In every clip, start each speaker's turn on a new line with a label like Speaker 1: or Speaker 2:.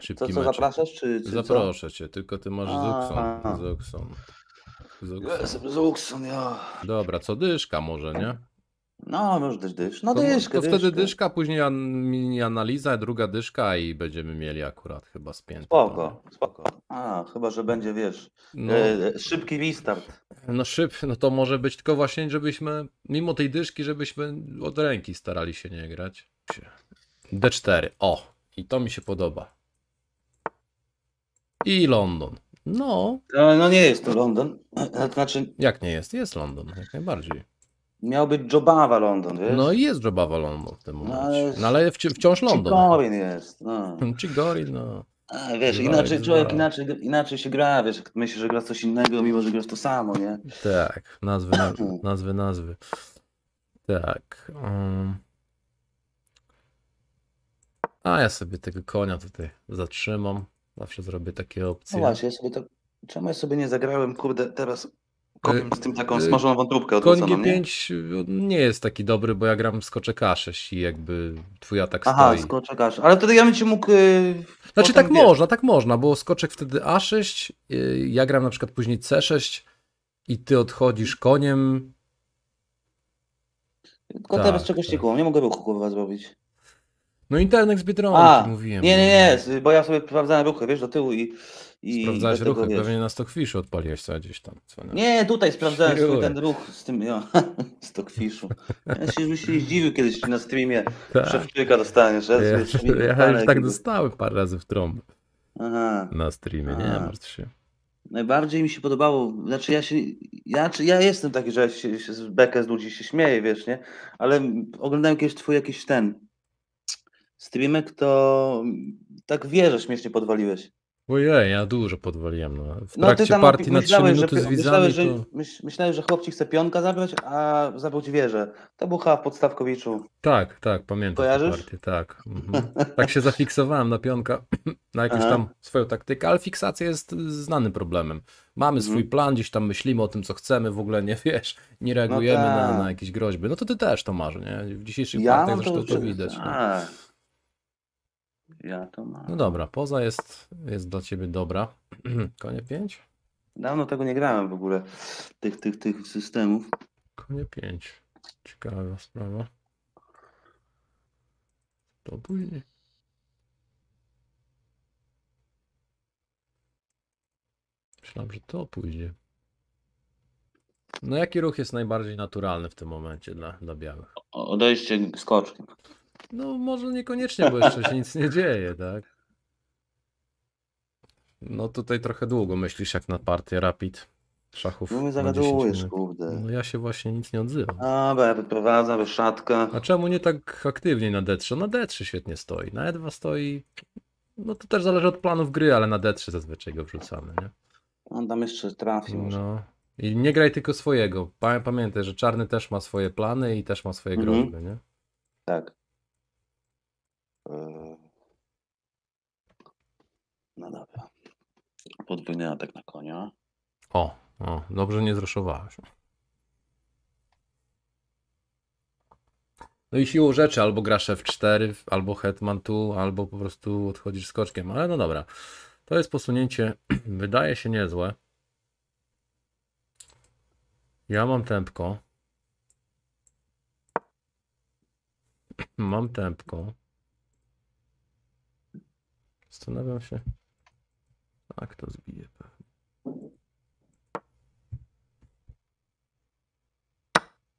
Speaker 1: Szybki co, co zapraszasz? Czy, czy Zaproszę co? cię, tylko ty masz Zuxon. Zuxon. Zuxon. Zuxon, ja. Dobra, co dyszka może, nie? No, może też dysz. No to, dyszkę, To wtedy dyszka, później mini analiza, druga dyszka i będziemy mieli akurat chyba spięte. Spoko, spoko. A, chyba, że będzie, wiesz, no, e, e, szybki restart. No szyb, no to może być tylko właśnie, żebyśmy, mimo tej dyszki, żebyśmy od ręki starali się nie grać. D4, o, i to mi się podoba. I London. No. No nie jest to London. Znaczy... Jak nie jest? Jest London, jak najbardziej. Miał
Speaker 2: być Jobawa London, wiesz? No i jest Jobawa London w tym no,
Speaker 1: momencie. No, no ale wci wciąż London. Chigorin
Speaker 2: jest. No.
Speaker 1: Chigorin, no.
Speaker 2: A, wiesz, inaczej człowiek no. inaczej, inaczej się gra, wiesz, myślisz, że gra coś innego, mimo że grasz to samo, nie?
Speaker 1: Tak, nazwy, nazwy, nazwy. Tak. Um. A ja sobie tego konia tutaj zatrzymam. Zawsze zrobię takie opcje. No właśnie, ja
Speaker 2: sobie to... czemu ja sobie nie zagrałem, kurde, teraz kopię y, z tym taką y, smażoną wątróbkę. Koń
Speaker 1: G5 nie? nie? jest taki dobry, bo ja gram skoczek A6 i jakby twój atak Aha, stoi. Aha, skoczek A6, ale wtedy ja bym ci mógł... Y, znaczy tak wiesz. można, tak można, bo skoczek wtedy A6, ja gram na przykład później C6 i ty odchodzisz koniem, tylko tak, teraz
Speaker 2: czegoś tak. nie było, nie mogę ruchu kurwa zrobić.
Speaker 1: No internet z Biedronki, A, mówiłem. Nie, nie,
Speaker 2: no. nie, bo ja sobie sprawdzałem ruchy, wiesz, do tyłu i... i Sprawdzałeś ruchy, wiesz.
Speaker 1: pewnie na Stockfishu odpaliłeś sobie gdzieś tam. Co, nie? nie, tutaj sprawdzałem Świruj. ten
Speaker 2: ruch z tym, ja, Stockfishu. Ja się, się zdziwił kiedyś na streamie, tak. szefczyka dostaniesz. Ja, ja, ja już tak dostałem
Speaker 1: parę razy w trąb. Aha. Na streamie, nie martw się.
Speaker 2: Najbardziej mi się podobało, znaczy ja się, ja, ja jestem taki, że się, się z bekę z ludzi się śmieję, wiesz, nie? Ale oglądałem kiedyś twój jakiś ten, streamek, to mm, tak wie, że śmiesznie podwaliłeś.
Speaker 1: Ojej, ja dużo podwaliłem. No. W no, trakcie partii na 3 minuty że, z widzami myślałeś, to... że,
Speaker 2: myślałeś, że chłopci chce pionka zabrać, a zabrać wieżę. To był w Podstawkowiczu. Tak, tak, pamiętam Kojarzysz? partię,
Speaker 1: tak. Mhm. Tak się zafiksowałem na pionka, na jakąś Aha. tam swoją taktykę, ale fiksacja jest znanym problemem. Mamy mhm. swój mhm. plan, gdzieś tam myślimy o tym, co chcemy, w ogóle nie wiesz, nie reagujemy no, na, tak. na jakieś groźby. No to ty też to masz, nie? W dzisiejszych ja partiach no zresztą to, to widać. No. Tak. No.
Speaker 2: Ja to mam.
Speaker 1: No dobra, poza jest, jest dla ciebie dobra. Konie 5?
Speaker 2: Dawno tego nie grałem w ogóle, tych, tych, tych systemów.
Speaker 1: Konie 5. Ciekawa sprawa. To później. Myślałem, że to pójdzie. No jaki ruch jest najbardziej naturalny w tym momencie dla, dla białych?
Speaker 2: Odejście skoczkiem.
Speaker 1: No może niekoniecznie, bo jeszcze się nic nie dzieje, tak? No tutaj trochę długo myślisz jak na partię Rapid szachów. No mnie zagadujesz, kurde. No ja się właśnie nic nie odzywam. A, bo ja wyprowadzam wyszatkę. A czemu nie tak aktywnie na D3? No, na D3 świetnie stoi. Na E2 stoi... No to też zależy od planów gry, ale na D3 zazwyczaj go wrzucamy, nie? On tam jeszcze trafi może. No. I nie graj tylko swojego. Pamiętaj, że czarny też ma swoje plany i też ma swoje mhm. groźby, nie? Tak. E, no dobra. Podwójny atak na konia. O, o no, dobrze nie zraszowałeś. No i siłą rzeczy albo grasz F4, albo Hetman tu, albo po prostu odchodzisz skoczkiem, ale no dobra. To jest posunięcie, wydaje się niezłe. Ja mam tempko. Mam tempko. Zastanawiam się. A kto zbije pewnie.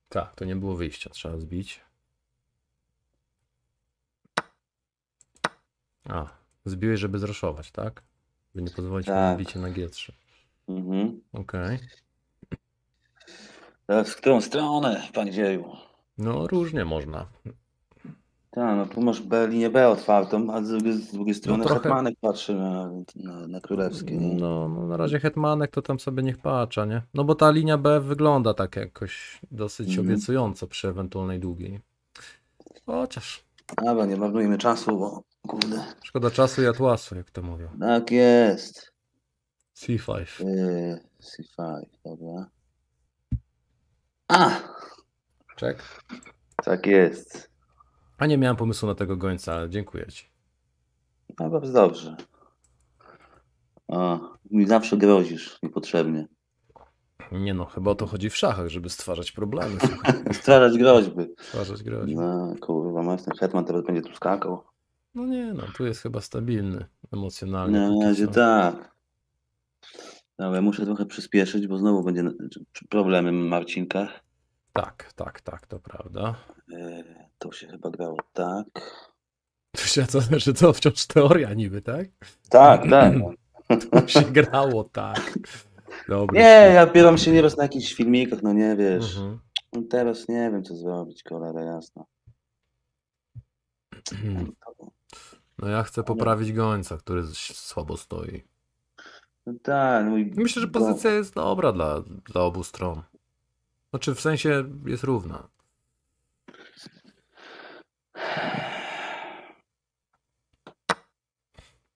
Speaker 1: Tak, to nie było wyjścia, trzeba zbić. A, zbiłeś, żeby zroszować, tak? By nie pozwolić tak. na bicie na G3. Mhm. Okej. Okay. Tak,
Speaker 2: Teraz w którą stronę, pan dzieju?
Speaker 1: No, różnie
Speaker 2: można. Tak, no tu masz B, linię B otwartą, a z drugiej, z drugiej no strony no trochę... Hetmanek patrzy na, na, na Nie? No, no, na razie
Speaker 1: Hetmanek to tam sobie niech patrza, nie? No bo ta linia B wygląda tak jakoś dosyć mm -hmm. obiecująco przy ewentualnej długiej.
Speaker 2: Chociaż. Dobra, nie marnujmy czasu, bo kurde.
Speaker 1: Szkoda czasu i atłasu, jak to mówią. Tak jest. C5. E, C5, dobra. A! Czek. Tak jest. A nie miałem pomysłu na tego gońca, ale dziękuję ci.
Speaker 2: No bardzo dobrze. A, mi zawsze grozisz niepotrzebnie.
Speaker 1: Nie no, chyba o to chodzi w szachach, żeby stwarzać problemy.
Speaker 2: stwarzać groźby. Stwarzać groźby. No kurwa, masz ten hetman teraz będzie tu skakał.
Speaker 1: No nie no, tu jest chyba stabilny emocjonalnie.
Speaker 2: Na razie tak. Dobra, muszę trochę przyspieszyć, bo znowu będzie problemem Marcinka. Tak, tak, tak, to prawda. E, to się chyba grało tak.
Speaker 1: To się co, że znaczy, to wciąż teoria niby, tak?
Speaker 2: Tak, tak.
Speaker 1: To się grało tak.
Speaker 2: Nie, ja bieram się nieraz na jakichś filmikach, no nie wiesz. Mhm. No teraz nie wiem, co
Speaker 1: zrobić, cholera jasna. Mhm. No ja chcę poprawić gońca, który słabo stoi. No tak, no Myślę, że pozycja jest dobra dla, dla obu stron. Znaczy w sensie jest równa.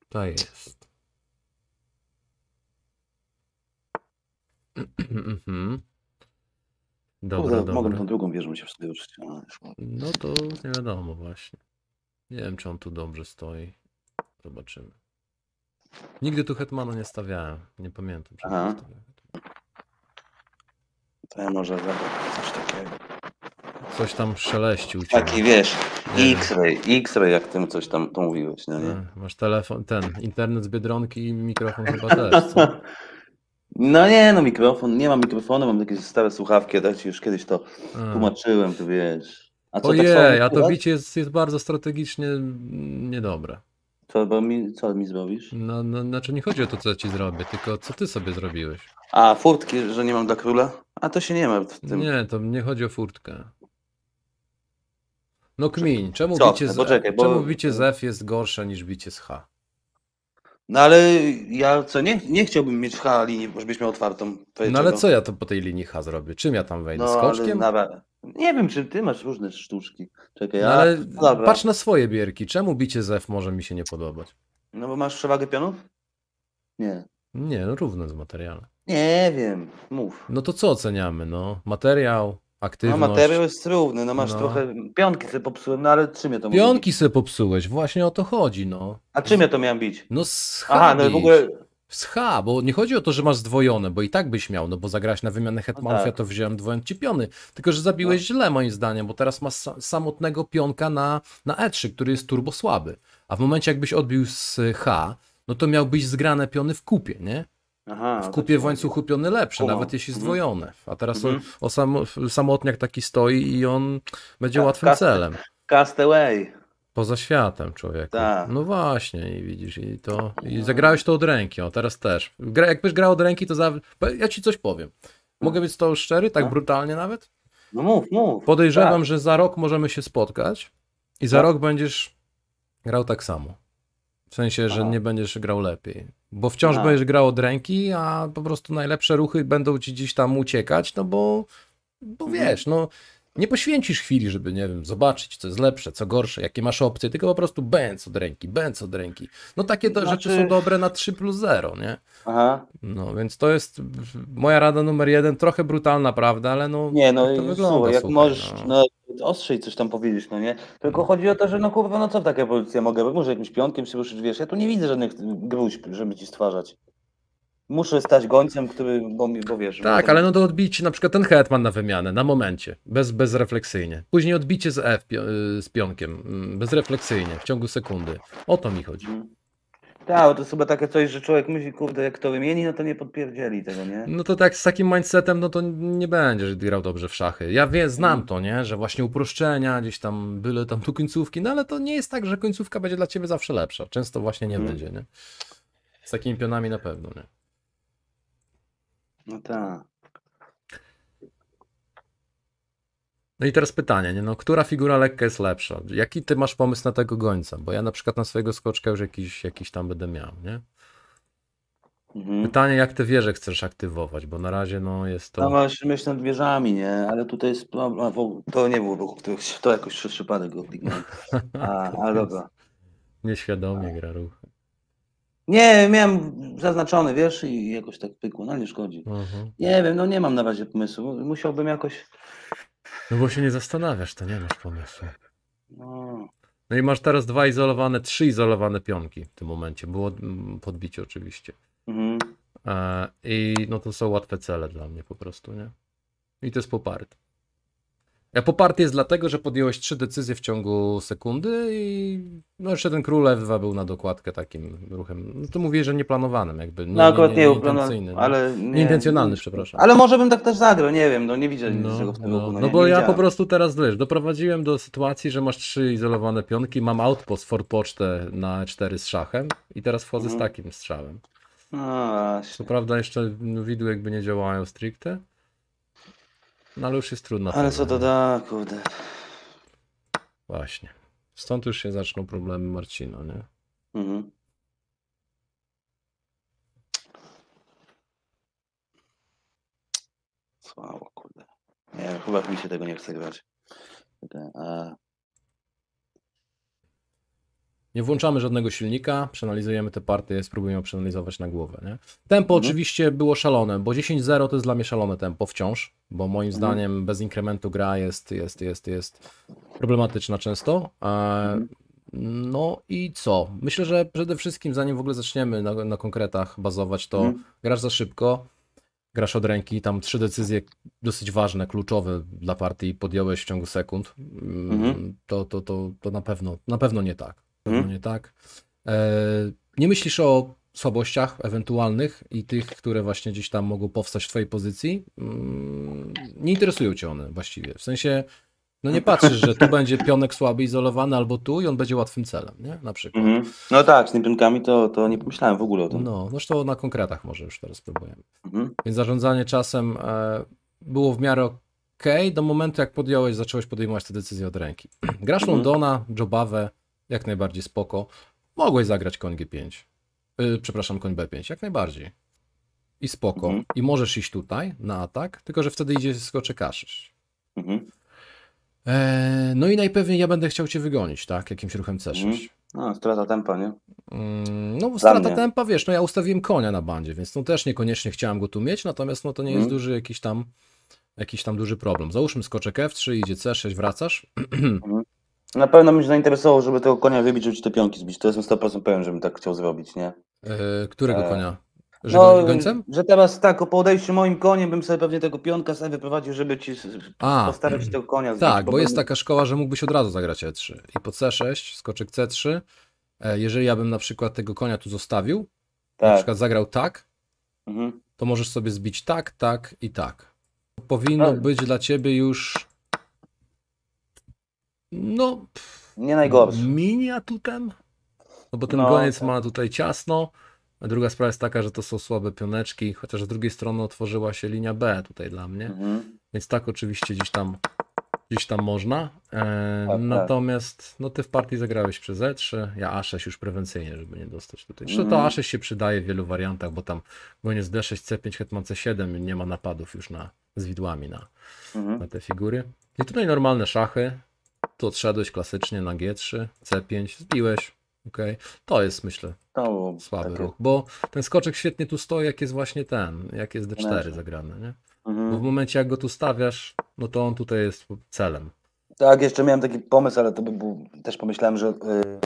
Speaker 1: To jest.
Speaker 2: dobra, Kurde, dobra. Mogę tą drugą wieżą się
Speaker 1: uczyć. No to nie wiadomo właśnie. Nie wiem, czy on tu dobrze stoi. Zobaczymy. Nigdy tu Hetmana nie stawiałem. Nie pamiętam. Czy
Speaker 2: to ja może zrobię coś takiego.
Speaker 1: Coś tam szeleścił Taki wiesz,
Speaker 2: X-ray, X-ray jak tym coś tam to mówiłeś, no
Speaker 1: nie? E, masz telefon, ten, internet z Biedronki i mikrofon chyba też, co?
Speaker 2: No nie, no mikrofon, nie mam mikrofonu, mam takie stare słuchawki, ja ci już kiedyś to A. tłumaczyłem, tu
Speaker 1: wiesz. A co, Ojej, tak a to bicie jest, jest bardzo strategicznie niedobre. Co, bo mi, co mi zrobisz? No, no, znaczy nie chodzi o to, co ci zrobię, tylko co ty sobie zrobiłeś. A, furtki, że nie mam dla króla? A to się nie ma w tym. Nie, to nie chodzi o furtkę. No kmin, czemu, Co? bicie, no zef Poczekaj, czemu bicie z F jest gorsze niż bicie z H?
Speaker 2: No ale ja co, nie, nie chciałbym mieć H linii, żebyś miał otwartą. No ale co
Speaker 1: ja to po tej linii H zrobię? Czym ja tam wejdę? No, Skoczkiem?
Speaker 2: nie wiem, czy ty masz różne sztuczki. Czekaj, no, ale no a... patrz na
Speaker 1: swoje bierki. Czemu bicie z F może mi się nie podobać?
Speaker 2: No bo masz przewagę pionów?
Speaker 1: Nie. Nie, no równe z materiałem. Nie wiem, mów. No to co oceniamy? No? Materiał, no, aktywność. No materiał
Speaker 2: jest równy, no masz no. trochę. Pionki sobie popsułem, no ale czym ja to Pionki
Speaker 1: sobie popsułeś, właśnie o to chodzi, no.
Speaker 2: A czym ja to miałem bić?
Speaker 1: No z Aha, no w ogóle. Scha, bo nie chodzi o to, że masz zdwojone, bo i tak byś miał, no bo zagrałeś na wymianę no hetmafia, tak. to wziąłem dwojąc ci piony. Tylko, że zabiłeś no. źle moim zdaniem, bo teraz masz samotnego pionka na, na E3, który jest turbo słaby. A w momencie jakbyś odbił z H, no to miałbyś zgrane piony w kupie, nie? Aha, w kupie w łańcuchu piony lepsze, o, nawet jeśli mhm. zdwojone. A teraz o, mhm. o sam, samotniak taki stoi i on będzie łatwym łatwym
Speaker 2: cast, celem.
Speaker 1: Poza światem człowiek. Tak. No właśnie, i widzisz, i to. I no. zagrałeś to od ręki, o teraz też. Gra, jakbyś grał od ręki, to za... ja ci coś powiem. Mogę no. być z tobą szczery, tak no. brutalnie nawet? No mów, mów. Podejrzewam, tak. że za rok możemy się spotkać i za tak. rok będziesz grał tak samo. W sensie, że Aha. nie będziesz grał lepiej. Bo wciąż będziesz grał od ręki, a po prostu najlepsze ruchy będą ci gdzieś tam uciekać, no bo, bo mhm. wiesz, no nie poświęcisz chwili, żeby, nie wiem, zobaczyć, co jest lepsze, co gorsze, jakie masz opcje, tylko po prostu bęc od ręki, bęc od ręki. No takie znaczy... rzeczy są znaczy- dobre na 3 plus 0, nie? Aha. No, więc to jest moja rada numer jeden, trochę brutalna, prawda, ale no Nie, no, tak to i wygląda, słuchaj, jak słuchaj, możesz, no.
Speaker 2: no ostrzej coś tam powiedzieć, no nie? Tylko chodzi o to, że no kurwa, no co w takiej policji mogę być? Może jakimś piątkiem się ruszyć, wiesz, ja tu nie widzę żadnych gruźb, żeby ci stwarzać. Muszę stać gońcem, który, bo, bo wiesz... Tak, bo... ale no to
Speaker 1: odbicie, na przykład ten hetman na wymianę, na momencie, bez, bezrefleksyjnie. Później odbicie z F e y, z pionkiem, mm, bezrefleksyjnie, w ciągu sekundy. O to mi chodzi. Hmm.
Speaker 2: Tak, bo to jest chyba takie coś, że człowiek myśli, kurde, jak to wymieni, no to nie podpierdzieli tego,
Speaker 1: nie? No to tak z takim mindsetem, no to nie będziesz grał dobrze w szachy. Ja wie, znam mm. to, nie? Że właśnie uproszczenia, gdzieś tam byle tam tu końcówki, no ale to nie jest tak, że końcówka będzie dla ciebie zawsze lepsza. Często właśnie nie hmm. będzie, nie? Z takimi pionami na pewno, nie? No tak. No i teraz pytanie, nie? No, która figura lekka jest lepsza? Jaki ty masz pomysł na tego gońca? Bo ja na przykład na swojego skoczka już jakiś, jakiś tam będę miał, nie? Mhm. Pytanie, jak te wieże chcesz aktywować, bo na razie no jest to... No właśnie
Speaker 2: myślę nad wieżami, nie? Ale tutaj jest problem, to nie było, to jakoś przez przypadek go
Speaker 1: A, ale dobra. Nieświadomie
Speaker 2: A. gra ruchy. Nie, miałem zaznaczony, wiesz, i jakoś tak pykło, no nie
Speaker 1: szkodzi. Mhm.
Speaker 2: Nie wiem, no nie mam na razie pomysłu, musiałbym jakoś
Speaker 1: no bo się nie zastanawiasz, to nie masz pomysłu. No. no. i masz teraz dwa izolowane, trzy izolowane pionki w tym momencie. Było mm, podbicie oczywiście. Mhm. E, I no to są łatwe cele dla mnie po prostu, nie? I to jest poparte. Poparty jest dlatego, że podjąłeś trzy decyzje w ciągu sekundy i no jeszcze ten król był na dokładkę takim ruchem. No to mówię, że nieplanowanym jakby. Nie, no akurat nie, nie, nie, nie ale nie, Nieintencjonalny, przepraszam. Ale
Speaker 2: może bym tak też zagrał, nie wiem, no nie widzę no, niczego w tym no, roku. No, no bo ja po
Speaker 1: prostu teraz, wiesz, doprowadziłem do sytuacji, że masz trzy izolowane pionki, mam outpost forpocztę na cztery z szachem i teraz wchodzę mhm. z takim strzałem. No, Co prawda jeszcze widły jakby nie działają stricte. No ale już jest trudno. Ale co to
Speaker 2: da, kurde.
Speaker 1: Właśnie. Stąd już się zaczną problemy Marcina, nie?
Speaker 2: Mhm. Słabo, kurde. Nie, chyba mi się tego nie chce grać.
Speaker 1: A... Nie włączamy żadnego silnika, przeanalizujemy te partie, spróbujemy przeanalizować na głowę. Nie? Tempo mhm. oczywiście było szalone, bo 10-0 to jest dla mnie szalone tempo wciąż bo moim mhm. zdaniem bez inkrementu gra jest, jest, jest, jest problematyczna często. Mhm. No i co? Myślę, że przede wszystkim, zanim w ogóle zaczniemy na, na konkretach bazować, to mhm. grasz za szybko, grasz od ręki, tam trzy decyzje dosyć ważne, kluczowe dla partii podjąłeś w ciągu sekund. Mm, to, to, to, to na pewno, na pewno nie tak. Pewno nie tak. E, nie myślisz o słabościach ewentualnych i tych, które właśnie gdzieś tam mogą powstać w Twojej pozycji, mm, nie interesują Cię one właściwie. W sensie, no nie patrzysz, że tu będzie pionek słaby, izolowany, albo tu i on będzie łatwym celem, nie? Na przykład. Mm -hmm.
Speaker 2: No tak, z tymi pionkami to, to nie pomyślałem w ogóle o tym. No,
Speaker 1: zresztą na konkretach
Speaker 2: może już teraz spróbujemy.
Speaker 1: Mm -hmm. Więc zarządzanie czasem e, było w miarę ok, do momentu jak podjąłeś, zacząłeś podejmować te decyzje od ręki. Grasz mm -hmm. Londona, Jobawę, jak najbardziej spoko. Mogłeś zagrać koń G5. Yy, przepraszam, koń B5, jak najbardziej. I spoko. Mhm. I możesz iść tutaj na atak, tylko że wtedy idzie skoczek kaszysz. Mhm. E, no i najpewniej ja będę chciał cię wygonić, tak? Jakimś ruchem C6. Mhm. No, strata tempa, nie? Mm, no, strata tempa, wiesz, no ja ustawiłem konia na bandzie, więc no też niekoniecznie chciałem go tu mieć, natomiast no to nie jest mhm. duży jakiś tam jakiś tam duży problem. Załóżmy skoczek F3, idzie C6, wracasz. Mhm.
Speaker 2: Na pewno mnie zainteresował, żeby tego konia wybić, żeby ci te pionki zbić. To jestem 100% pewien, żebym tak chciał zrobić, nie? E, którego e, konia?
Speaker 1: Żywym no, gońcem?
Speaker 2: Że teraz tak, po odejściu moim koniem bym sobie pewnie tego pionka sobie wyprowadził, żeby ci A, postarać się mm, tego konia. Tak, bo, bo jest taka
Speaker 1: szkoła, że mógłbyś od razu zagrać E3 i po C6, skoczyk C3. E, jeżeli ja bym na przykład tego konia tu zostawił, tak. na przykład zagrał tak, mhm. to możesz sobie zbić tak, tak i tak. Powinno tak. być dla ciebie już no... nie najgorsze. Miniatutem? No bo ten no, goniec tak. ma tutaj ciasno. A druga sprawa jest taka, że to są słabe pioneczki, chociaż z drugiej strony otworzyła się linia B tutaj dla mnie. Mhm. Więc tak oczywiście gdzieś tam gdzieś tam można. E, tak, tak. natomiast no ty w partii zagrałeś przez E3, ja A6 już prewencyjnie, żeby nie dostać tutaj. Zresztą to mhm. A6 się przydaje w wielu wariantach, bo tam goniec D6, C5, hetman C7 nie ma napadów już na z widłami na, mhm. na te figury. I tutaj normalne szachy, tu odszedłeś klasycznie na G3, C5, zbiłeś, okay. to jest myślę to słaby ruch, bo ten skoczek świetnie tu stoi, jak jest właśnie ten, jak jest D4 Znaczy. nie? Mhm. Bo w momencie jak go tu stawiasz, no to on tutaj jest celem.
Speaker 2: Tak, jeszcze miałem taki pomysł, ale to by był, też pomyślałem, że y,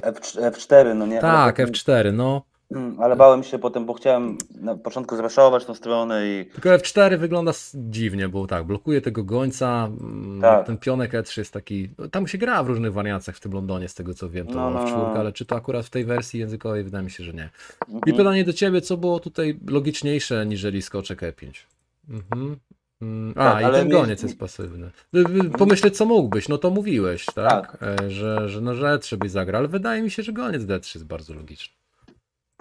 Speaker 2: F, F4, no nie? Tak,
Speaker 1: F4, no
Speaker 2: Mm, ale bałem się potem, bo chciałem na początku zreszować tą stronę i...
Speaker 1: Tylko F4 wygląda dziwnie, bo tak, blokuje tego gońca, mm, tak. ten pionek E3 jest taki... No, tam się gra w różnych wariacjach w tym Londonie, z tego co wiem, to no, no, F4, no. ale czy to akurat w tej wersji językowej? Wydaje mi się, że nie. Mhm. I pytanie do Ciebie, co było tutaj logiczniejsze niżeli skoczek E5? Mhm. Mm, a, tak, i ten mi... goniec jest pasywny. Mhm. Pomyśleć, co mógłbyś, no to mówiłeś, tak? tak. E, że, że no, że E3 byś zagrał, ale wydaje mi się, że goniec D3 jest bardzo logiczny.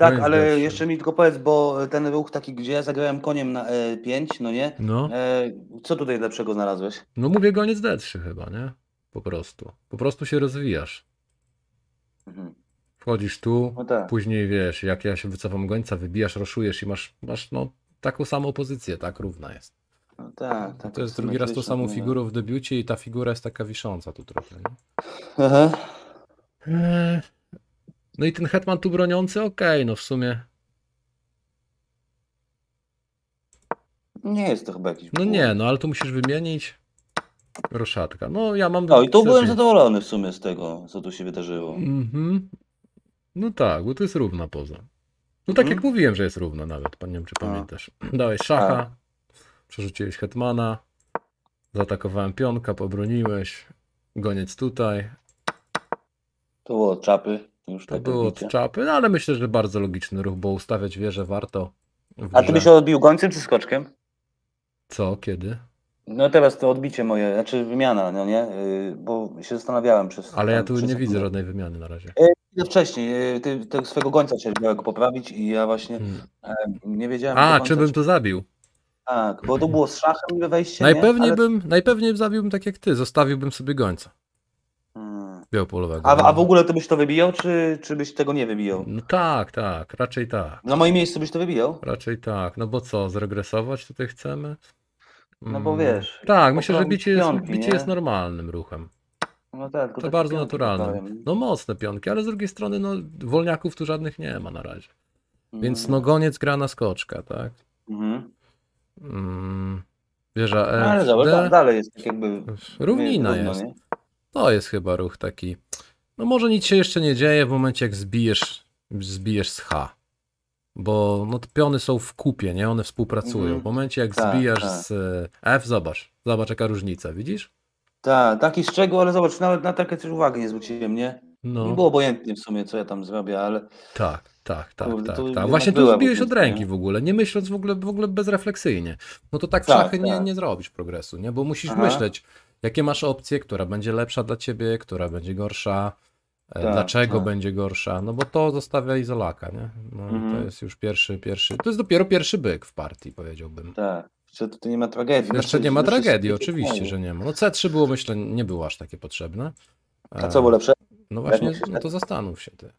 Speaker 1: Tak, no ale
Speaker 2: jeszcze mi tylko powiedz, bo ten ruch taki, gdzie ja zagrałem koniem na E5, no nie? No. E, co tutaj lepszego znalazłeś?
Speaker 1: No mówię goniec D3 chyba, nie? Po prostu. Po prostu się rozwijasz. Mhm. Wchodzisz tu, no tak. później wiesz, jak ja się wycofam gońca, wybijasz, roszujesz i masz, masz no, taką samą pozycję, tak? Równa jest. No tak, tak, to jest tak, drugi raz tą samą no. figurą w debiucie i ta figura jest taka wisząca tu trochę. Nie? Aha. E... No i ten hetman tu broniący, okej, okay, no w sumie. Nie jest to chyba jakiś. No nie, no ale to musisz wymienić. Roszatka. No ja mam. No i tu byłem zadowolony w sumie z tego, co tu się wydarzyło. Mhm. No tak, bo to jest równa poza. No tak mhm. jak mówiłem, że jest równa nawet, pan nie wiem, czy A. pamiętasz. Dałeś szacha, przerzuciłeś hetmana, zaatakowałem pionka, pobroniłeś, goniec tutaj.
Speaker 2: To było czapy. No już to tak było od
Speaker 1: czapy, no ale myślę, że bardzo logiczny ruch, bo ustawiać wieżę warto. A ty byś
Speaker 2: odbił gońcem czy skoczkiem?
Speaker 1: Co, kiedy?
Speaker 2: No teraz to odbicie moje, znaczy wymiana, no nie? Y, bo się zastanawiałem przez. Ale ja tu nie sekundę.
Speaker 1: widzę żadnej wymiany na razie.
Speaker 2: Y, no wcześniej, y, ty tego swojego gońca chciałeś poprawić i ja właśnie hmm. nie wiedziałem. A, czy bym to zabił? Tak, bo to było z szachem wejście. Najpewniej, nie? Ale... bym,
Speaker 1: najpewniej zabiłbym tak jak ty, zostawiłbym sobie gońca. A, a w
Speaker 2: ogóle to byś to wybijał, czy, czy byś tego nie wybijał?
Speaker 1: No tak, tak, raczej tak. Na moim miejscu byś to wybijał? Raczej tak, no bo co, zregresować tutaj chcemy? No bo mm, wiesz. Tak, myślę, że bicie, jest, bicie jest normalnym ruchem. No tak, to, bardzo naturalne. No mocne pionki, ale z drugiej strony no, wolniaków tu żadnych nie ma na razie. Mm. Więc nogoniec gra na skoczka, tak? Mhm. Mm. Wieża E. Ale zobacz, dalej jest tak jakby. Równina jest. To jest chyba ruch taki. No może nic się jeszcze nie dzieje w momencie, jak zbijesz, zbijesz z H. Bo no, piony są w kupie, nie? One współpracują. Mhm. W momencie, jak tak, zbijasz tak. z e, F, zobacz. Zobacz, jaka różnica, widzisz? Tak, taki szczegół,
Speaker 2: ale zobacz, nawet na takie też uwagi nie zwróciłem, nie? No. Nie było obojętnie w sumie, co ja tam zrobię, ale...
Speaker 1: Tak, tak, tak, tak, tak. Właśnie tu zbiłeś od ręki w ogóle, nie myśląc w ogóle, w ogóle bezrefleksyjnie. No to tak, tak w szachy Nie, tak. nie zrobisz progresu, nie? Bo musisz Aha. myśleć, jakie masz opcje, która będzie lepsza dla ciebie, która będzie gorsza, e, tak, dlaczego tak. będzie gorsza, no bo to zostawia izolaka, nie? No, mhm. To jest już pierwszy, pierwszy, to jest dopiero pierwszy byk w partii, powiedziałbym. Tak.
Speaker 2: Jeszcze tutaj nie ma tragedii. Jeszcze nie ma tragedii, oczywiście, że nie
Speaker 1: ma. No C3 było, myślę, nie było aż takie potrzebne.
Speaker 2: A co było lepsze? No właśnie,
Speaker 1: no to zastanów się ty.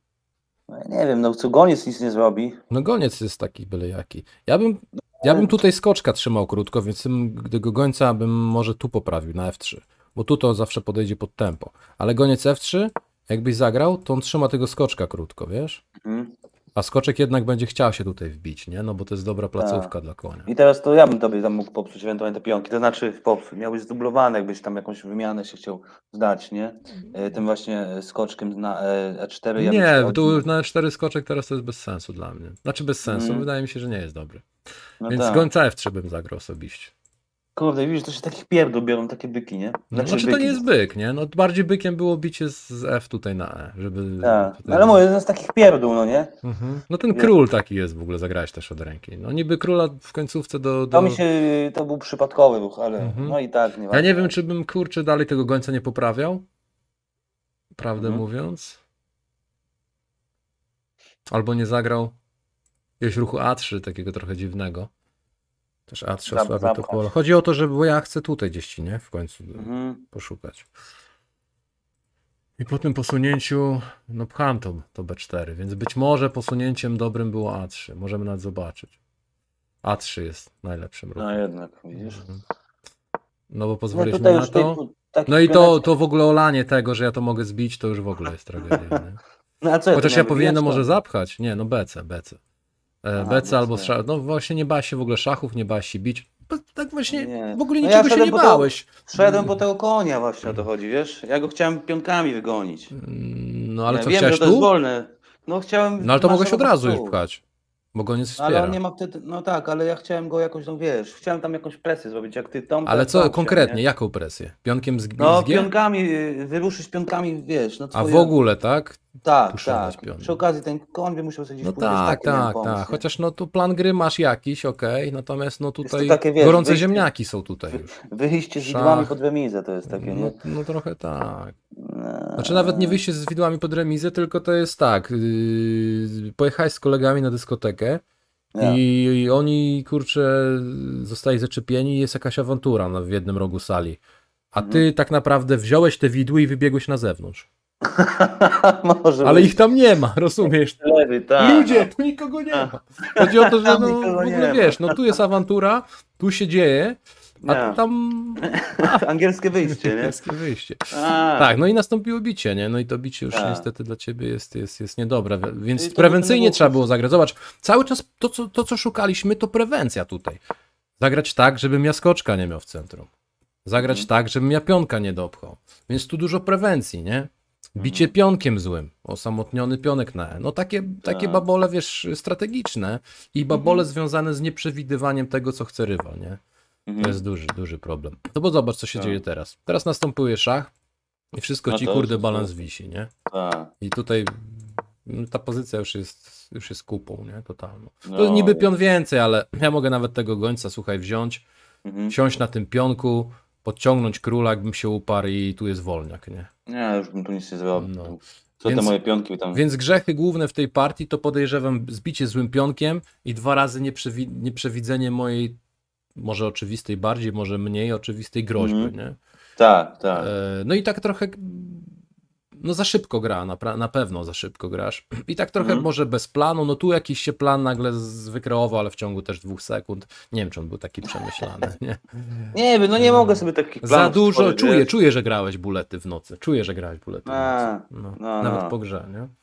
Speaker 1: No nie wiem, no co Goniec nic nie zrobi. No Goniec jest taki byle jaki. Ja bym no ja bym tutaj skoczka trzymał krótko, więc gdy go gońca bym może tu poprawił na F3, bo tu to zawsze podejdzie pod tempo. Ale goniec F3, jakbyś zagrał, to on trzyma tego skoczka krótko, wiesz? Mhm. A skoczek jednak będzie chciał się tutaj wbić, nie? No bo to jest dobra tak. placówka dla konia.
Speaker 2: I teraz to ja bym tobie tam mógł popsuć ewentualnie te pionki, to znaczy popsuć, miałbyś zdublowane, jakbyś tam jakąś wymianę się chciał zdać, nie? E, tym właśnie e, skoczkiem na E4. E ja nie, tu
Speaker 1: na E4 skoczek teraz to jest bez sensu dla mnie. Znaczy bez sensu, mm. wydaje mi się, że nie jest dobry. No Więc tak. gońca F3 bym zagrał osobiście. Kurde, widzisz,
Speaker 2: to się takich pierdół biorą, takie byki, nie? No znaczy, znaczy byki. to nie jest
Speaker 1: byk, nie? No bardziej bykiem było bicie z F tutaj na E, żeby... Tak, no ale mówię, jeden z takich pierdół, no nie? Mhm. No ten król taki jest w ogóle, zagrałeś też od ręki. No niby króla w końcówce do... do... To mi się,
Speaker 2: to był przypadkowy ruch, ale mhm. no i tak, nie Ja nie
Speaker 1: wiem, czy bym, kurczę, dalej tego gońca nie poprawiał, prawdę mhm. mówiąc. Albo nie zagrał jakiegoś ruchu A3, takiego trochę dziwnego. Też A3 osłabia to pole. Chodzi o to, że bo ja chcę tutaj gdzieś, nie? W końcu mhm. poszukać. I po tym posunięciu, no pcham to, to B4, więc być może posunięciem dobrym było A3. Możemy nawet zobaczyć. A3 jest najlepszym ruchem. No
Speaker 2: jednak, widzisz. Mhm.
Speaker 1: No bo no pozwoliliśmy no na to. no i to, to w ogóle olanie tego, że ja to mogę zbić, to już w ogóle jest tragedia. Nie? No, Chociaż ja powinienem może zapchać. Nie, no BC, BC. E, Becy albo strzał. No właśnie nie bała się w ogóle szachów, nie bała się bić. Tak właśnie no nie. w ogóle no niczego ja się nie bałeś. szedłem po
Speaker 2: mm. tego konia właśnie o to chodzi, wiesz? Ja go chciałem pionkami wygonić. Mm,
Speaker 1: no ale ja co wiem, chciałeś że to tu? Jest
Speaker 2: wolne. No chciałem. No ale to mogłeś od razu już
Speaker 1: pchać. Bo go nie wspiera. Ale on
Speaker 2: nie ma wtedy, no tak, ale ja chciałem go jakoś, no wiesz, chciałem tam jakąś presję zrobić, jak ty tam. Ale tak, co konkretnie, nie? jaką presję?
Speaker 1: Pionkiem z No z
Speaker 2: pionkami, wyruszyć pionkami, wiesz, no twoje... A w ogóle, tak? Tak, tak. Pionki. Przy okazji ten koń
Speaker 1: by musiał sobie gdzieś No pójść, tak, tak, tak, tak. Chociaż no tu plan gry masz jakiś, okej, okay, natomiast no tutaj takie, wiesz, gorące wyjście, ziemniaki są tutaj
Speaker 2: już. Wyjście z widłami pod remizę to jest
Speaker 1: takie, no, nie? No trochę tak. Znaczy nawet nie wyjście z widłami pod remizę, tylko to jest tak. Yy, pojechałeś z kolegami na dyskotekę i, i, oni, kurczę, zostali zaczepieni jest jakaś awantura na, w jednym rogu sali. A ty mhm. tak naprawdę wziąłeś te widły i wybiegłeś na zewnątrz. Może Ale być. ich tam nie ma, rozumiesz? Lewy, tak. Ludzie, tu nikogo nie ma. Chodzi o to, że no, w ogóle wiesz, no tu jest awantura, tu się dzieje. A no. tam. angielskie wyjście, nie? Angielskie wyjście. A. Tak, no i nastąpiło bicie, nie? No i to bicie już A. Tak. niestety dla ciebie jest, jest, jest niedobre, więc prewencyjnie było... trzeba było zagrać. Zobacz, cały czas to co, to, co szukaliśmy, to prewencja tutaj. Zagrać tak, żebym ja skoczka nie miał w centrum. Zagrać mhm. tak, żebym ja pionka nie dopchał. Więc tu dużo prewencji, nie? Bicie mhm. pionkiem złym, osamotniony pionek na E. No takie, takie tak. babole, wiesz, strategiczne i babole mhm. związane z nieprzewidywaniem tego, co chce rywal, nie? Mhm. To jest duży, duży problem. No bo zobacz, co się tak. dzieje teraz. Teraz nastąpił szach i wszystko no ci, kurde, balans wisi, nie? Tak. I tutaj mm, ta pozycja już jest, już jest kupą, nie? Totalną. No. To niby pion więcej, ale ja mogę nawet tego gońca, słuchaj, wziąć, mhm. siąść na tym pionku, podciągnąć króla, jakbym się uparł i tu jest wolniak, nie?
Speaker 2: Nie, już bym tu nic nie zrobił. No. Co więc, te moje pionki tam? Więc
Speaker 1: grzechy główne w tej partii to podejrzewam zbicie złym pionkiem i dwa razy nieprzewi nieprzewidzenie mojej może oczywistej bardziej, może mniej oczywistej groźby, mm. nie? Tak, tak. E, no i tak trochę no za szybko gra, na, na pewno za szybko grasz. I tak trochę mm. może bez planu, no tu jakiś się plan nagle wykreował, ale w ciągu też dwóch sekund. Nie wiem, czy on był taki przemyślany. Nie,
Speaker 2: nie wiem, no nie no. mogę sobie takich Za dużo, czuję,
Speaker 1: czuję, że grałeś bulety w nocy. Czuję, że grałeś bulety w nocy. No, no, Nawet no. po grze, nie?